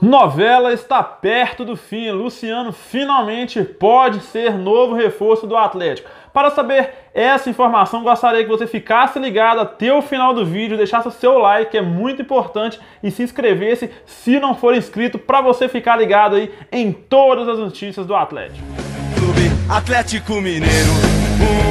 Novela está perto do fim. Luciano finalmente pode ser novo reforço do Atlético. Para saber essa informação, gostaria que você ficasse ligado até o final do vídeo, deixasse o seu like, que é muito importante, e se inscrevesse se não for inscrito, para você ficar ligado aí em todas as notícias do Atlético. Clube Atlético Mineiro,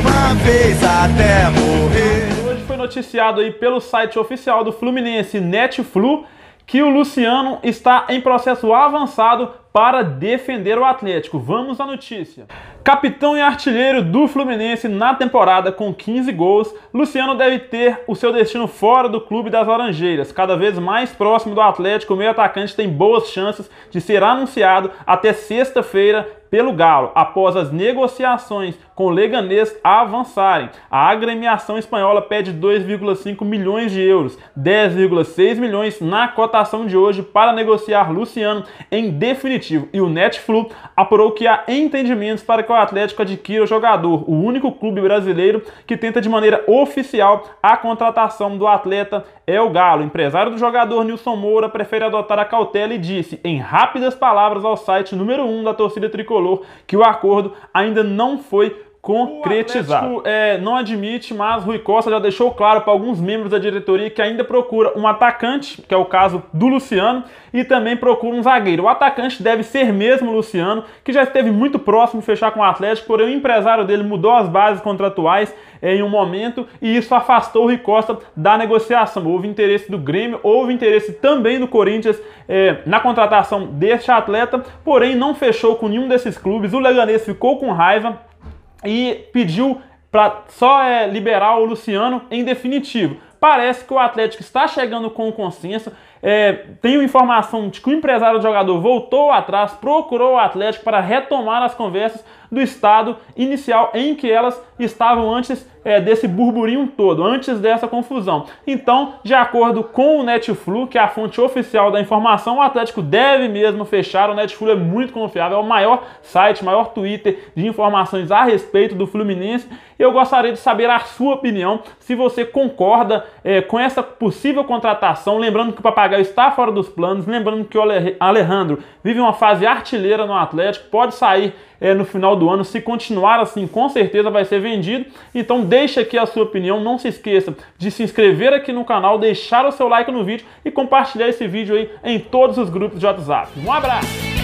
uma vez até morrer. Hoje foi noticiado aí pelo site oficial do Fluminense, Netflu, que o Luciano está em processo avançado para defender o Atlético. Vamos à notícia. Capitão e artilheiro do Fluminense na temporada com 15 gols, Luciano deve ter o seu destino fora do clube das Laranjeiras. Cada vez mais próximo do Atlético, o meio atacante tem boas chances de ser anunciado até sexta-feira pelo Galo após as negociações com o Leganês avançarem. A agremiação espanhola pede 2,5 milhões de euros, 10,6 milhões na cotação de hoje para negociar Luciano em definitivo. E o Netflu apurou que há entendimentos para que o Atlético adquira o jogador, o único clube brasileiro que tenta de maneira oficial a contratação do atleta é o Galo. O empresário do jogador Nilson Moura prefere adotar a cautela e disse, em rápidas palavras ao site número 1 um da torcida tricolor, tricolor que o acordo ainda não foi concretizar. O Atlético é, não admite, mas Rui Costa já deixou claro para alguns membros da diretoria que ainda procura um atacante, que é o caso do Luciano, e também procura um zagueiro. O atacante deve ser mesmo o Luciano, que já esteve muito próximo de fechar com o Atlético, porém o empresário dele mudou as bases contratuais em um momento e isso afastou o Rui Costa da negociação. Houve interesse do Grêmio, houve interesse também do Corinthians é, na contratação deste atleta, porém não fechou com nenhum desses clubes. O Leganês ficou com raiva e pediu para só é, liberar o Luciano em definitivo. Parece que o Atlético está chegando com consenso. É, tenho informação de que o empresário do jogador voltou atrás, procurou o Atlético para retomar as conversas do estado inicial em que elas estavam antes é, desse burburinho todo, antes dessa confusão. Então, de acordo com o Netflu, que é a fonte oficial da informação, o Atlético deve mesmo fechar. O Netflu é muito confiável, é o maior site, maior Twitter de informações a respeito do Fluminense. Eu gostaria de saber a sua opinião, se você concorda é, com essa possível contratação. Lembrando que o Papai está fora dos planos. Lembrando que o Alejandro vive uma fase artilheira no Atlético, pode sair é, no final do ano. Se continuar assim, com certeza vai ser vendido. Então deixa aqui a sua opinião. Não se esqueça de se inscrever aqui no canal, deixar o seu like no vídeo e compartilhar esse vídeo aí em todos os grupos de WhatsApp. Um abraço!